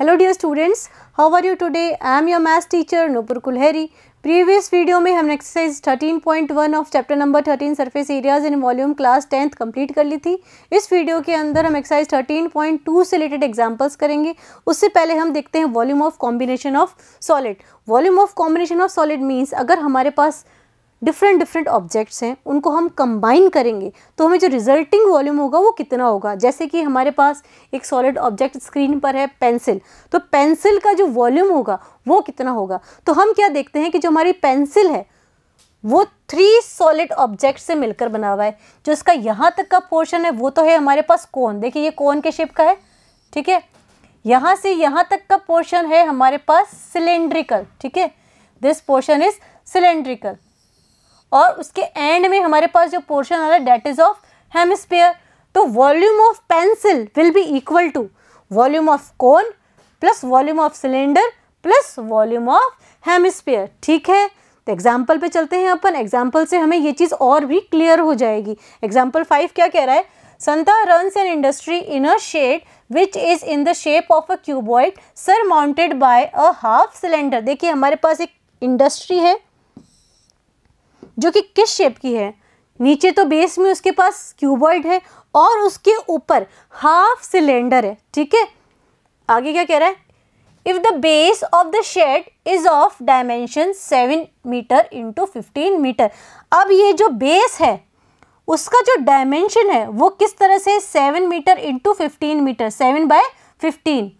Hello dear students how are you today I am your maths teacher Nupur Kulhari previous video में हमने exercise 13.1 of chapter number 13 surface areas in volume class tenth complete कर ली थी इस video के अंदर हम एक्सरसाइज 13.2 से रिलेटेड एग्जांपल्स करेंगे उससे पहले हम देखते हैं volume of combination of solid volume of combination of solid means अगर हमारे पास डिफरेंट डिफरेंट ऑब्जेक्ट्स हैं उनको हम कंबाइन करेंगे तो हमें जो रिजल्टिंग वॉल्यूम होगा वो कितना होगा जैसे कि हमारे पास एक सॉलिड ऑब्जेक्ट स्क्रीन पर है पेंसिल तो पेंसिल का जो वॉल्यूम होगा वो कितना होगा तो हम क्या देखते हैं कि जो हमारी पेंसिल है वो थ्री सॉलिड ऑब्जेक्ट से मिलकर बना हुआ है जो इसका यहाँ तक का पोर्शन है वो तो है हमारे पास कौन देखिए ये कौन के शेप का है ठीक है यहाँ से यहाँ तक का पोर्शन है हमारे पास सिलेंड्रिकल ठीक है दिस पोर्शन इज सिलेंड्रिकल और उसके एंड में हमारे पास जो पोर्शन आ रहा है डेट इज ऑफ हेमस्पियर तो volume of pencil will be equal to volume of cone plus volume of cylinder plus volume of hemisphere ठीक है तो एग्जाम्पल पे चलते हैं अपन एग्जाम्पल से हमें ये चीज़ और भी क्लियर हो जाएगी एग्जाम्पल फाइव क्या कह रहा है Shanta run an industry in a shed which is in the shape of a cuboid surmounted by a half cylinder देखिए हमारे पास एक इंडस्ट्री है जो कि किस शेप की है नीचे तो बेस में उसके पास क्यूबॉइड है और उसके ऊपर हाफ सिलेंडर है ठीक है आगे क्या कह रहा है if the base of the shed is of dimension seven metre into fifteen metre अब ये जो बेस है उसका जो डायमेंशन है वो किस तरह से seven metre into fifteen metre seven by fifteen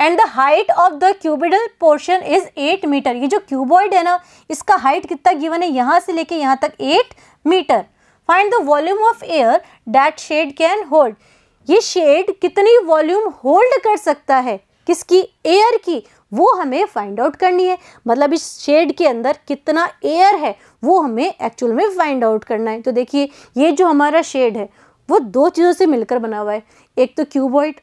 and the height of the cuboidal portion is eight metre ये जो क्यूबॉइड है ना इसका हाइट कितना गिवन है यहाँ से लेके यहाँ तक eight metre find the volume of air that shed can hold ये शेड कितनी वॉल्यूम होल्ड कर सकता है किसकी एयर की वो हमें फाइंड आउट करनी है मतलब इस शेड के अंदर कितना एयर है वो हमें एक्चुअल में फाइंड आउट करना है तो देखिए ये जो हमारा शेड है वो दो चीज़ों से मिलकर बना हुआ है एक तो क्यूबॉइड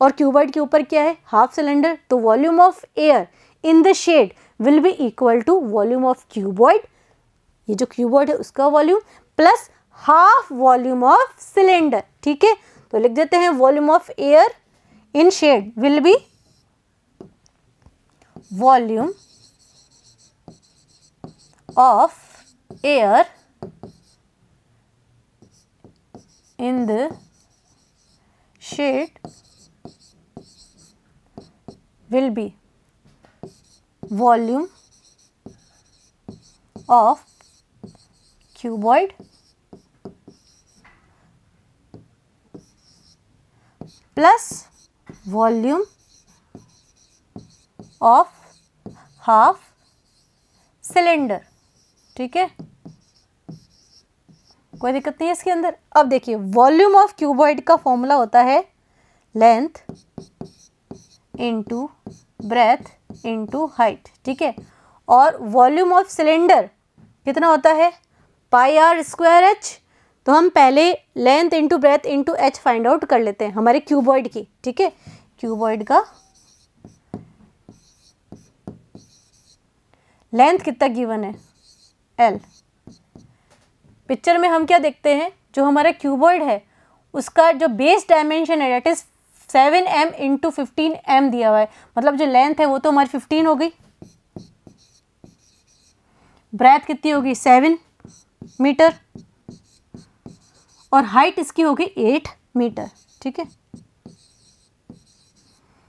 और क्यूबॉइड के ऊपर क्या है हाफ सिलेंडर तो volume of air in the shed will be equal to volume of cuboid ये जो क्यूबॉइड है उसका volume plus half volume of cylinder ठीक है तो लिख देते हैं volume of air in shed will be volume of air in the shed will be volume of cuboid plus volume of half cylinder ठीक है कोई दिक्कत नहीं है इसके अंदर अब देखिए वॉल्यूम ऑफ क्यूबॉइड का फॉर्मूला होता है length into breadth into height ठीक है और वॉल्यूम ऑफ सिलेंडर कितना होता है पाई आर स्क्वायर एच तो हम पहले length into breadth into H find out कर लेते हैं हमारे क्यूबॉइड की ठीक है क्यूबॉइड का लेंथ कितना गिवन है एल पिक्चर में हम क्या देखते हैं जो हमारा क्यूबॉइड है उसका जो बेस डायमेंशन है that is seven M into fifteen M दिया हुआ है मतलब जो लेंथ है वो तो हमारी फिफ्टीन हो गई ब्रेथ कितनी होगी सेवन मीटर और हाइट इसकी होगी एट मीटर ठीक है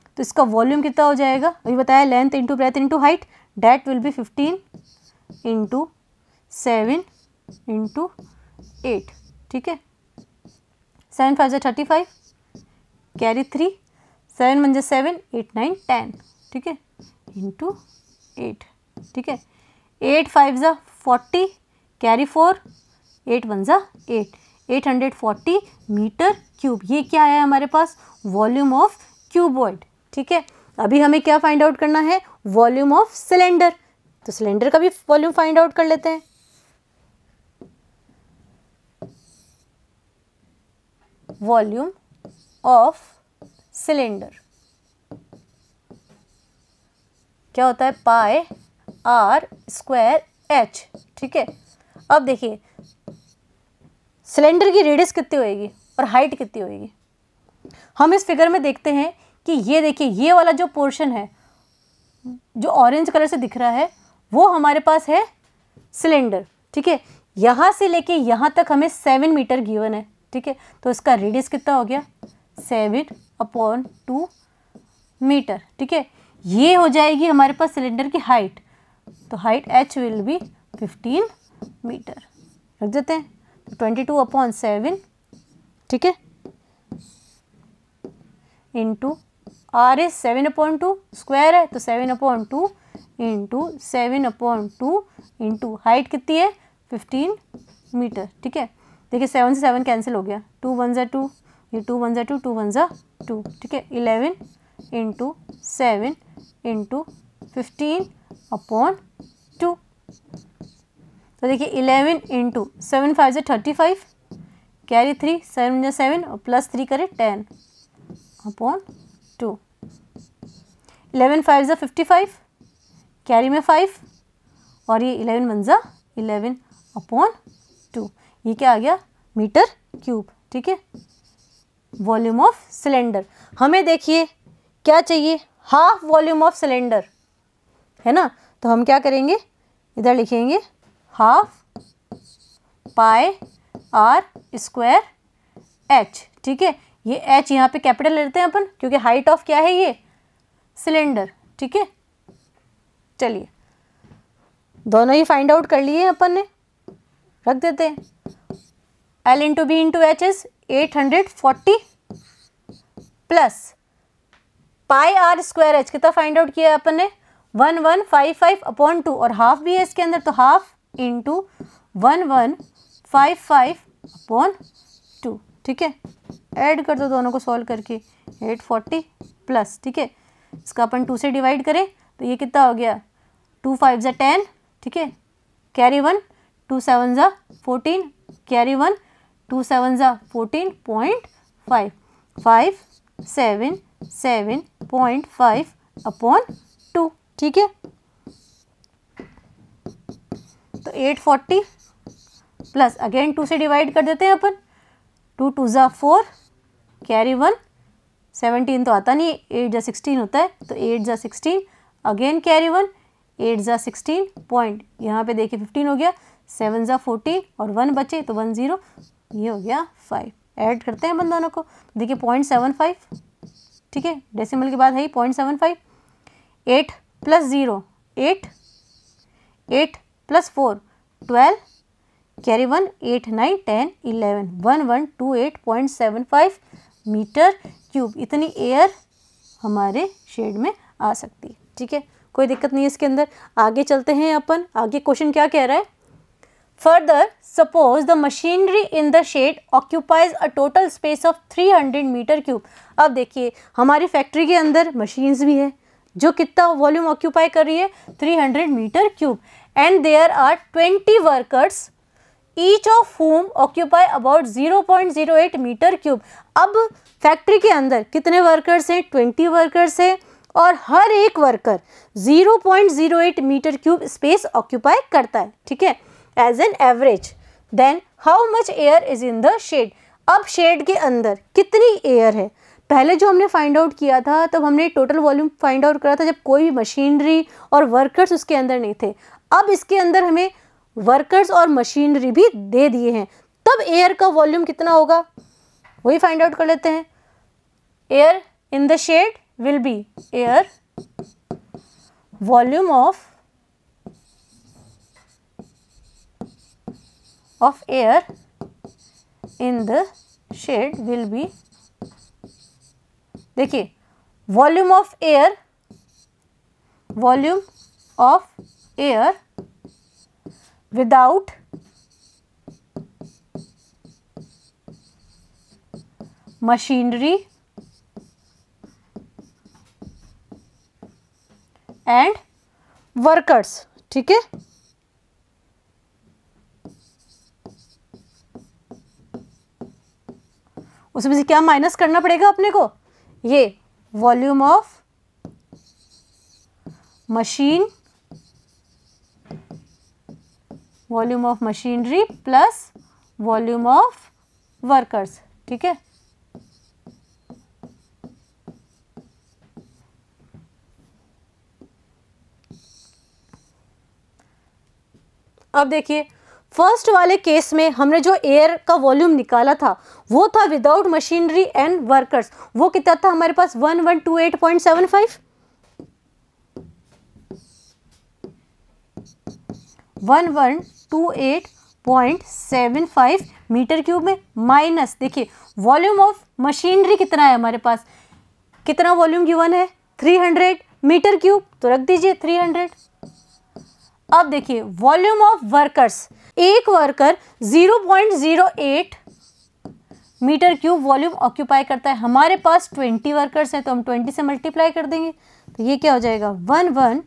तो इसका वॉल्यूम कितना हो जाएगा अभी बताया length into breadth into height that will be fifteen into seven into eight ठीक है सेवन फाइव जो thirty five carry three seven मंजे सेवन एट नाइन टेन ठीक है इंटू एट ठीक है एट फाइव ज़ा forty carry four eight one ज़ा eight eight hundred forty metre cube ये क्या है हमारे पास वॉल्यूम ऑफ क्यूबॉइड ठीक है अभी हमें क्या फाइंड आउट करना है वॉल्यूम ऑफ सिलेंडर तो सिलेंडर का भी वॉल्यूम फाइंड आउट कर लेते हैं वॉल्यूम ऑफ सिलेंडर क्या होता है पाए आर स्क्वायर एच ठीक है अब देखिए सिलेंडर की रेडियस कितनी होएगी और हाइट कितनी होएगी हम इस फिगर में देखते हैं कि ये देखिए ये वाला जो पोर्शन है जो ऑरेंज कलर से दिख रहा है वो हमारे पास है सिलेंडर ठीक है यहाँ से लेके यहाँ तक हमें सेवन मीटर गिवन है ठीक है तो इसका रेडियस कितना हो गया सेवन अपॉन टू मीटर ठीक है ये हो जाएगी हमारे पास सिलेंडर की हाइट तो height H will be fifteen metre रख देते हैं तो ट्वेंटी टू अपॉन सेवन ठीक है into R is seven upon two square है तो seven upon two into seven upon two into height कितनी है फिफ्टीन मीटर ठीक है देखिए सेवन से सेवन कैंसिल हो गया टू वन ज़ा टू ये टू वन ज़ा टू टू वन ज़ा टू ठीक है eleven into seven into fifteen upon two तो देखिए इलेवन इंटू सेवन फाइव ज़ा thirty five carry three seven ज़ा सेवन और प्लस थ्री करें ten upon two eleven five ज़ा फिफ्टी फाइव कैरी में फाइव और ये इलेवन वन ज़ा इलेवन अपॉन टू ये क्या आ गया मीटर क्यूब ठीक है वॉल्यूम ऑफ सिलेंडर हमें देखिए क्या चाहिए हाफ वॉल्यूम ऑफ सिलेंडर है ना तो हम क्या करेंगे इधर लिखेंगे हाफ पाए आर स्क्वायर एच ठीक है ये एच यहाँ पे कैपिटल लेते हैं अपन क्योंकि हाइट ऑफ क्या है ये सिलेंडर ठीक है चलिए दोनों ही फाइंड आउट कर लिए अपन ने रख देते हैं L into B into H is eight hundred forty plus pi are square H कितना फाइंड आउट किया अपन ने one one five five upon two और हाफ भी है इसके अंदर तो half into one one five five upon two ठीक है ऐड कर दो दोनों को सॉल्व करके एट फोर्टी प्लस ठीक है इसका अपन टू से डिवाइड करें तो ये कितना हो गया टू फाइव ज़ा टेन ठीक है कैरी वन टू सेवन ज़ा fourteen carry one two seven ज़ा fourteen point five five seven seven point five upon two ठीक है तो eight forty plus again two से डिवाइड कर देते हैं अपन टू टू ज़ा फोर कैरी वन सेवनटीन तो आता नहीं एट ज़ा सिक्सटीन होता है तो एट ज़ा sixteen again carry one eight ज़ा सिक्सटीन पॉइंट यहाँ पे देखिए फिफ्टीन हो गया सेवन ज़ा फोर्टीन और वन बचे तो वन ज़ीरो ये हो गया फाइव ऐड करते हैं अपन दोनों को देखिए पॉइंट सेवन फाइव ठीक है डेसिमल के बाद है ही point seven five eight plus zero eight eight plus four twelve carry one eight nine ten eleven one one two eight point seven five metre cube इतनी एयर हमारे shed में आ सकती है ठीक है कोई दिक्कत नहीं है इसके अंदर आगे चलते हैं अपन आगे क्वेश्चन क्या कह रहा है Further, suppose the machinery in the shade occupies a total space of 300 metre cube अब देखिए हमारी फैक्ट्री के अंदर मशीन्स भी है जो कितना वॉल्यूम ऑक्यूपाई कर रही है 300 metre cube and there are 20 workers each of home occupy about 0.08 metre cube अब फैक्ट्री के अंदर कितने वर्कर्स हैं ट्वेंटी वर्कर्स हैं और हर एक worker 0.08 metre cube space occupy करता है ठीक है as an average then how much air is in the shed अब शेड के अंदर कितनी एयर है पहले जो हमने फाइंड आउट किया था तब हमने टोटल वॉल्यूम फाइंड आउट करा था जब कोई मशीनरी और वर्कर्स उसके अंदर नहीं थे अब इसके अंदर हमें वर्कर्स और मशीनरी भी दे दिए हैं तब एयर का वॉल्यूम कितना होगा वही फाइंड आउट कर लेते हैं air in the shed will be air volume of of air in the shade will be देखिए volume of air volume of air without machinery and workers ठीक है उसमें से क्या माइनस करना पड़ेगा अपने को ये volume of machine volume of machinery plus volume of workers ठीक है अब देखिए फर्स्ट वाले केस में हमने जो एयर का वॉल्यूम निकाला था वो था विदाउट मशीनरी एंड वर्कर्स वो कितना था हमारे पास one one two eight point seven five one one two eight point seven five metre cube में माइनस देखिए वॉल्यूम ऑफ मशीनरी कितना है हमारे पास कितना वॉल्यूम गिवन है थ्री हंड्रेड मीटर क्यूब तो रख दीजिए थ्री हंड्रेड अब देखिए वॉल्यूम ऑफ वर्कर्स एक worker 0.08 metre cube volume occupy करता है हमारे पास 20 वर्कर्स हैं तो हम 20 से मल्टीप्लाई कर देंगे तो ये क्या हो जाएगा one one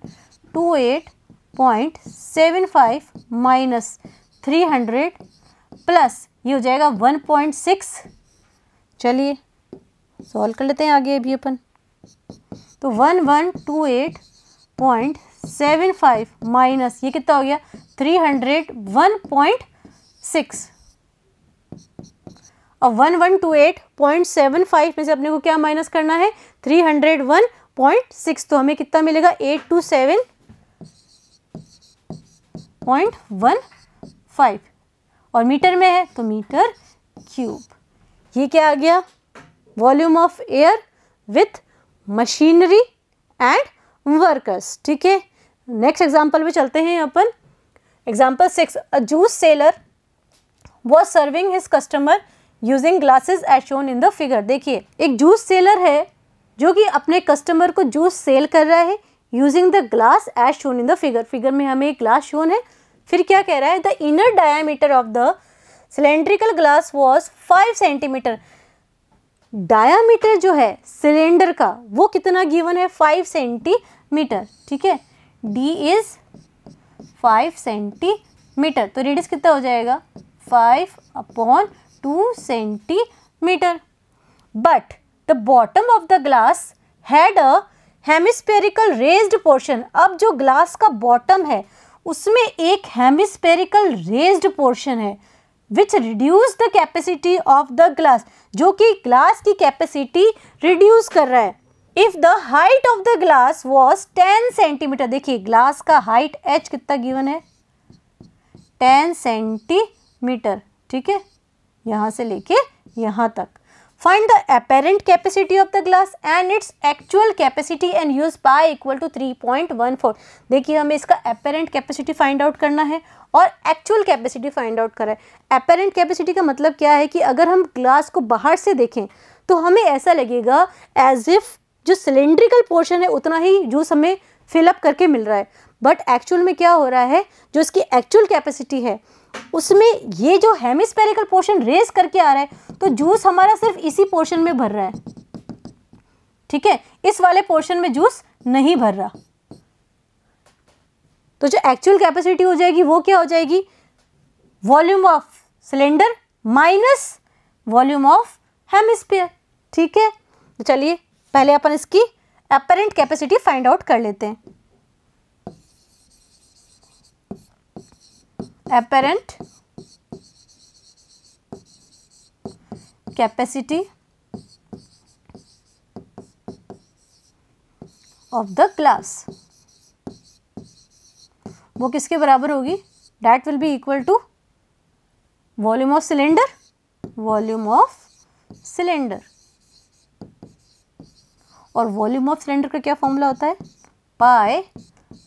two eight point seven five minus three hundred plus ये हो जाएगा वन पॉइंट सिक्स चलिए सॉल्व कर लेते हैं आगे अभी अपन तो one one two eight point seven five minus ये कितना हो गया three hundred one point six और one one two eight point seven five में से अपने को क्या माइनस करना है three hundred one point six तो हमें कितना मिलेगा eight two seven point one five और मीटर में है तो मीटर क्यूब ये क्या आ गया volume of air with machinery and workers ठीक है नेक्स्ट एग्जाम्पल में चलते हैं अपन example six a juice seller was serving his customer using glasses as shown in the figure देखिए एक जूस सेलर है जो कि अपने कस्टमर को जूस सेल कर रहा है using the glass as shown in the figure figure में हमें एक ग्लास शोन है फिर क्या कह रहा है the inner diameter of the cylindrical glass was five centimetre diameter जो है सिलेंडर का वो कितना गिवन है फाइव सेंटीमीटर ठीक है डी इज़ फाइव सेंटीमीटर तो रेडियस कितना हो जाएगा five upon two centimetre but the bottom of the glass had a hemispherical raised portion अब जो ग्लास का बॉटम है उसमें एक हेमिस्पेरिकल रेज्ड पोर्शन है which reduce the capacity of the glass जो कि ग्लास की कैपेसिटी रिड्यूस कर रहा है if the height of the glass was ten centimetre देखिए ग्लास का हाइट एच कितना गिवन है टेन सेंटीमीटर ठीक है यहां से लेके यहाँ तक find the apparent capacity of the glass and its actual capacity and use pi equal to three point one four देखिए हमें इसका अपेरेंट कैपेसिटी फाइंड आउट करना है और एक्चुअल कैपेसिटी फाइंड आउट करा है अपेरेंट कैपेसिटी का मतलब क्या है कि अगर हम ग्लास को बाहर से देखें तो हमें ऐसा लगेगा एज इफ़ जो सिलेंड्रिकल पोर्शन है उतना ही जूस हमें फिलअप करके मिल रहा है बट एक्चुअल में क्या हो रहा है जो इसकी एक्चुअल कैपेसिटी है उसमें ये जो हेमिस्पेरिकल पोर्शन रेस करके आ रहा है तो जूस हमारा सिर्फ इसी पोर्शन में भर रहा है ठीक है इस वाले पोर्शन में जूस नहीं भर रहा तो जो एक्चुअल कैपेसिटी हो जाएगी वो क्या हो जाएगी volume of cylinder minus volume of hemisphere ठीक है तो चलिए पहले अपन इसकी अपेरेंट कैपेसिटी फाइंड आउट कर लेते हैं apparent capacity of the glass वो किसके बराबर होगी that will be equal to volume of cylinder volume of cylinder और वॉल्यूम ऑफ सिलेंडर का क्या फॉर्मूला होता है पाए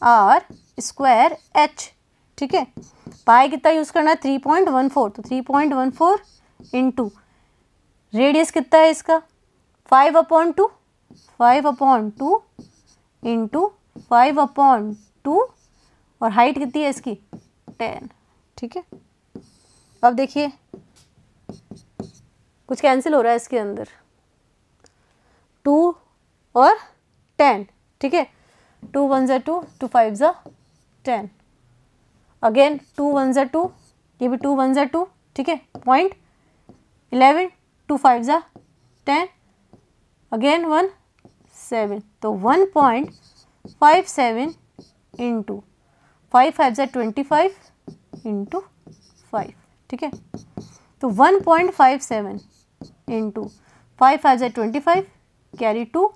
आर स्क्वायर एच ठीक है पाए कितना यूज़ करना है थ्री पॉइंट वन फोर तो three point one four into radius कितना है इसका five upon two five upon two into five upon two और हाइट कितनी है इसकी टेन ठीक है अब देखिए कुछ कैंसिल हो रहा है इसके अंदर टू और टेन ठीक है टू वन ज़ा टू टू फाइव ज़ा टेन अगेन टू वन ज़ा टू ये भी टू वन ज़ा टू ठीक है पॉइंट इलेवन टू फाइव ज़ा टेन अगेन वन सेवन तो one point five seven into five five ज़ा ट्वेंटी फाइव इंटू फाइव ठीक है तो one point five seven into five five ज़ा twenty five carry two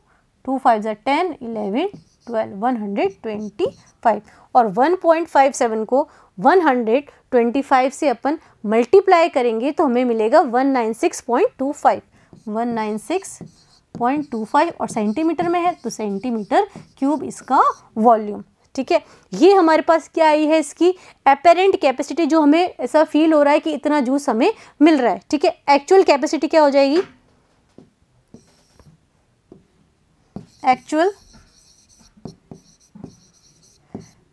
two five ज़ा ten eleven twelve one hundred twenty five और one point five seven को one hundred twenty five से अपन multiply करेंगे तो हमें मिलेगा one nine six point two five one nine six point two five और सेंटीमीटर में है तो सेंटीमीटर क्यूब इसका वॉल्यूम ठीक है ये हमारे पास क्या आई है इसकी अपेरेंट कैपेसिटी जो हमें ऐसा फील हो रहा है कि इतना जूस हमें मिल रहा है ठीक है एक्चुअल कैपेसिटी क्या हो जाएगी actual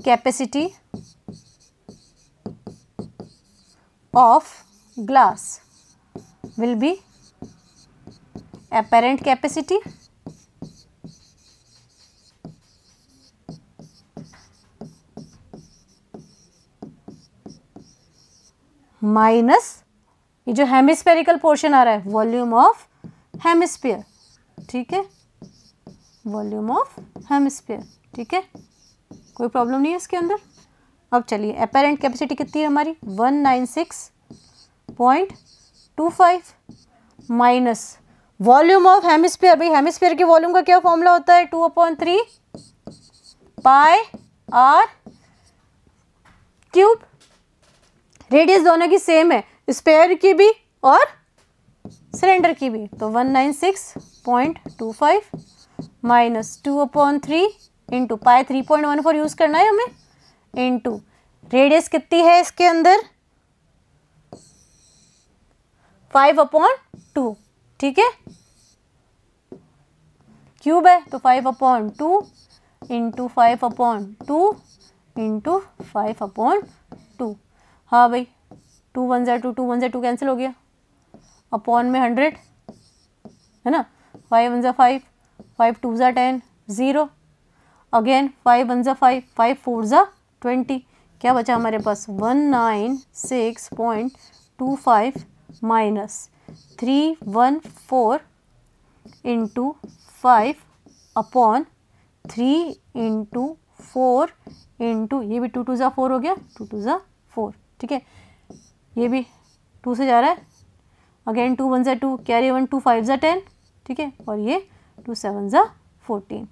capacity of glass will be apparent capacity minus ये जो हेमिस्फेरिकल पोर्शन आ रहा है वॉल्यूम ऑफ हेमिस्फीयर ठीक है वॉल्यूम ऑफ हेमस्फीयर ठीक है कोई प्रॉब्लम नहीं है इसके अंदर अब चलिए अपेरेंट कैपेसिटी कितनी है हमारी one nine six point two five minus volume of hemisphere भाई हेमिस्फीयर के वॉल्यूम का क्या फॉर्मूला होता है two upon three pi r cube radius दोनों की सेम है स्पेयर की भी और सिलेंडर की भी तो one nine six point two five minus two upon three into pi three point one four use करना है हमें इंटू रेडियस कितनी है इसके अंदर फाइव अपॉन टू ठीक है क्यूब है तो five upon two into five upon two into five upon two हाँ भाई टू वन जै टू टू वन जै टू कैंसिल हो गया अपॉन में हंड्रेड है ना फाइव वन जै फाइव फाइव टू ज़ा ten zero again five one ज़ा फाइव फाइव फोर ज़ा ट्वेंटी क्या बचा हमारे पास one nine six point two five minus three one four into five upon three into four into ये भी टू टू ज़ा फोर हो गया टू टू ज़ा फोर ठीक है ये भी टू से जा रहा है अगेन टू वन ज़ा two carry one two five ज़ा टेन ठीक है और ये टू सेवन ज़ा fourteen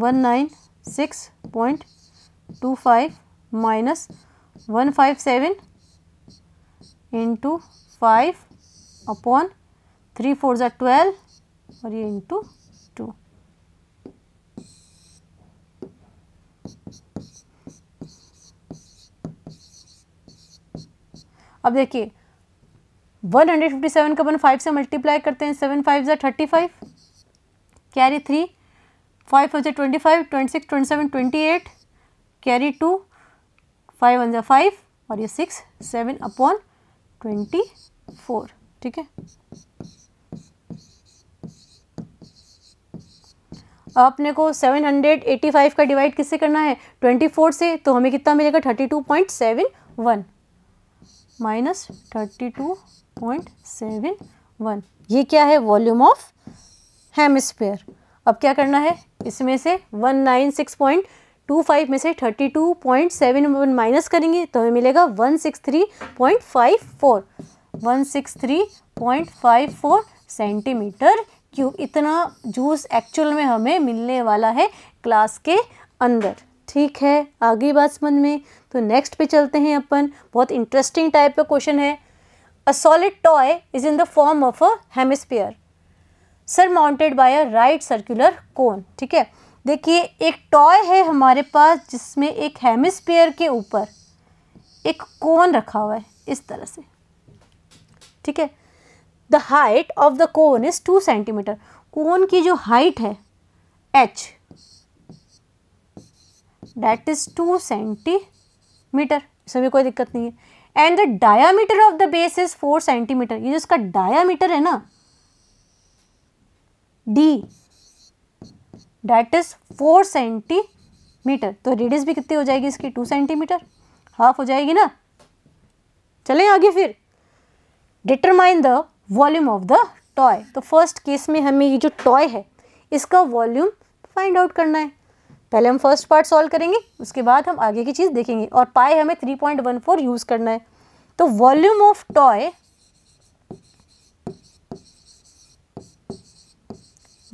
one nine six point two five minus one five seven into five upon three four ज़ा ट्वेल्व और ये इंटू टू अब देखिए वन हंड्रेड फिफ्टी सेवन को अपन फाइव से मल्टीप्लाई करते हैं सेवन फाइव ज़ा thirty five carry three five five ज़ा twenty five twenty six twenty seven twenty eight carry two five one ज़ा फाइव और ये six seven upon twenty four ठीक है अब अपने को फाइव का डिवाइड किससे करना है ट्वेंटी फोर से तो हमें कितना मिलेगा thirty two point seven one minus thirty two point seven one ये क्या है वॉल्यूम ऑफ हेमिस्फेयर अब क्या करना है इसमें से one nine six point two five में से thirty two point seven one minus करेंगे तो हमें मिलेगा one six three point five four one six three point five four centimetre cube इतना जूस एक्चुअल में हमें मिलने वाला है क्लास के अंदर ठीक है आगे बात समझ में तो नेक्स्ट पे चलते हैं अपन बहुत इंटरेस्टिंग टाइप का क्वेश्चन है A solid toy is in the form of a hemisphere surmounted by a right circular cone. ठीक है देखिए एक टॉय है हमारे पास जिसमें एक हेमिस्फीयर के ऊपर एक कोन रखा हुआ है इस तरह से ठीक है the height of the cone is two centimetre cone की जो हाइट है H that is two centimetre इसमें कोई दिक्कत नहीं है and the diameter of the base is four centimetre ये जो इसका डायामीटर है ना D that is four centimetre तो रेडियस भी कितनी हो जाएगी इसकी टू सेंटीमीटर हाफ हो जाएगी ना चलें आगे फिर determine the volume of the toy तो फर्स्ट केस में हमें ये जो टॉय है इसका वॉल्यूम फाइंड आउट करना है पहले हम फर्स्ट पार्ट सॉल्व करेंगे उसके बाद हम आगे की चीज़ देखेंगे और पाए हमें three point one four use करना है तो volume of toy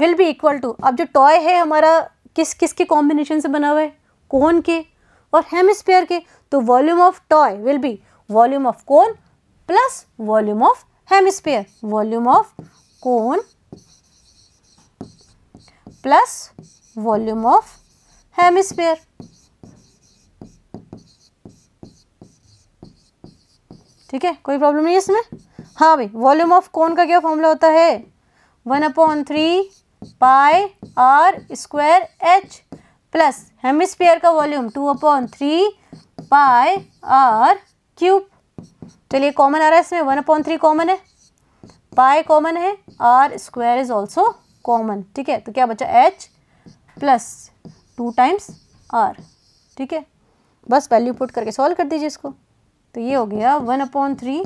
will be equal to अब जो टॉय है हमारा किस किस के कॉम्बिनेशन से बना हुआ है कौन के और हेमस्फेयर के तो volume of toy will be volume of cone plus volume of hemisphere volume of cone plus volume of hemisphere ठीक है कोई प्रॉब्लम नहीं है इसमें हाँ भाई वॉल्यूम ऑफ कौन का क्या फॉर्मूला होता है one upon three pi are square H plus hemisphere का volume two upon three pi r cube चलिए कॉमन आ रहा है इसमें वन अपॉन थ्री कॉमन है पाई कॉमन है r square is also common ठीक है तो क्या बचा H plus two times r ठीक है बस वैल्यू पुट करके सॉल्व कर दीजिए इसको तो ये हो गया one upon three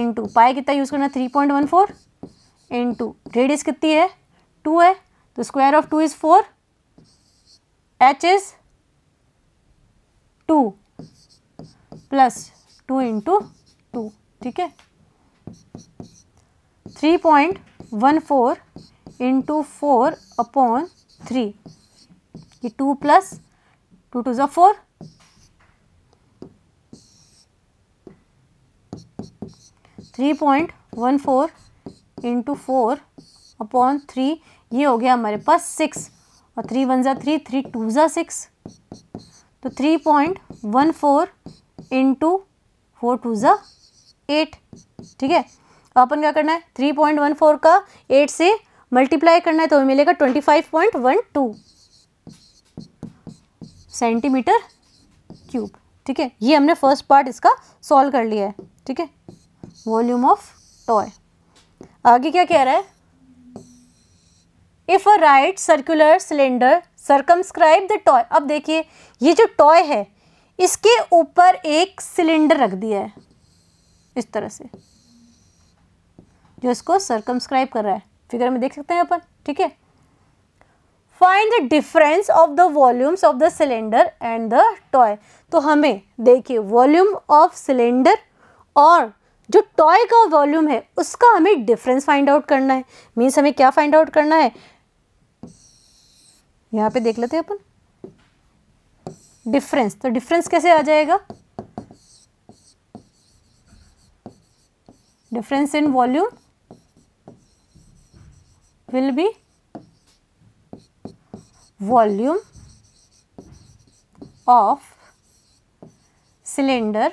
into pi कितना यूज़ करना three point one four into radius कितनी है टू है तो square of two is four H is two plus two into two ठीक है three point one four into four upon three ये two plus two two जो four three point one four into four upon three ये हो गया हमारे पास six और थ्री वन ज़ा थ्री थ्री टू ज़ा सिक्स तो three point one four into four two ज़ा एट ठीक है अपन क्या करना है थ्री पॉइंट वन फोर का एट से मल्टीप्लाई करना है तो हमें मिलेगा twenty five point one two centimetre cube ठीक है ये हमने फर्स्ट पार्ट इसका सॉल्व कर लिया है ठीक है वॉल्यूम ऑफ टॉय आगे क्या कह रहा है if a right circular cylinder circumscribe the toy अब देखिए ये जो टॉय है इसके ऊपर एक सिलेंडर रख दिया है इस तरह से जो इसको सरकमस्क्राइब कर रहा है फिगर में देख सकते हैं अपन ठीक है find the difference of the volumes of the cylinder and the toy तो हमें देखिए वॉल्यूम ऑफ सिलेंडर और जो टॉय का वॉल्यूम है उसका हमें डिफरेंस फाइंड आउट करना है मीन्स हमें क्या फाइंड आउट करना है यहाँ पे देख लेते हैं अपन डिफरेंस तो डिफरेंस कैसे आ जाएगा difference in volume will be volume of cylinder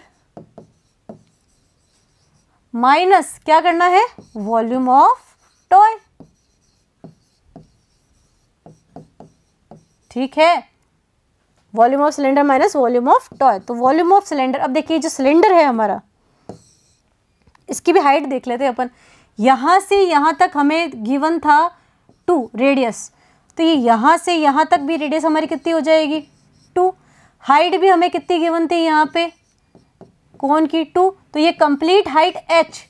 minus क्या करना है वॉल्यूम ऑफ टॉय ठीक है volume of cylinder minus volume of toy तो वॉल्यूम ऑफ सिलेंडर अब देखिए जो सिलेंडर है हमारा इसकी भी हाइट देख लेते हैं अपन यहां से यहां तक हमें गिवन था टू रेडियस तो ये यहाँ से यहाँ तक भी रेडियस हमारी कितनी हो जाएगी टू हाइट भी हमें कितनी गिवन थी यहाँ पे कौन की टू तो ये कंप्लीट हाइट एच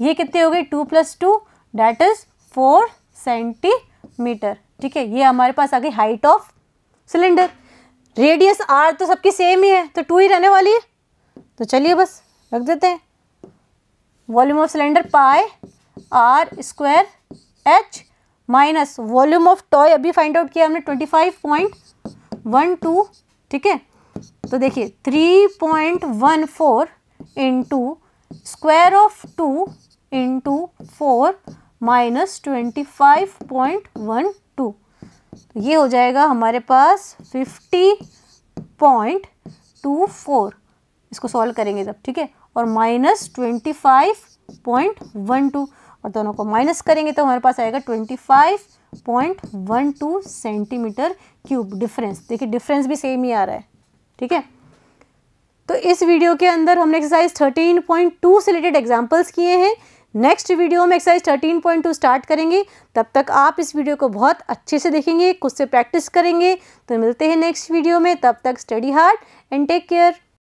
ये कितनी हो गई two plus two that is four centimetre ठीक है ये हमारे पास आ गई height of cylinder radius r तो सबकी सेम ही है तो टू ही रहने वाली है तो चलिए बस रख देते हैं volume of cylinder pi r square h minus volume of toy अभी फाइंड आउट किया हमने twenty five point one two ठीक है तो देखिए three point one four into square of two into four minus twenty five point one two ये हो जाएगा हमारे पास फिफ्टी पॉइंट टू फोर इसको सॉल्व करेंगे जब ठीक है और minus twenty five point one two और दोनों को माइनस करेंगे तो हमारे पास आएगा twenty five centimetre cube difference देखिए डिफरेंस भी सेम ही आ रहा है ठीक है तो इस वीडियो के अंदर हमने एक्सरसाइज थर्टीन पॉइंट टू से रिलेटेड एग्जांपल्स किए हैं नेक्स्ट वीडियो में exercise thirteen point two start करेंगे तब तक आप इस वीडियो को बहुत अच्छे से देखेंगे खुद से प्रैक्टिस करेंगे तो मिलते हैं नेक्स्ट वीडियो में तब तक study hard and take care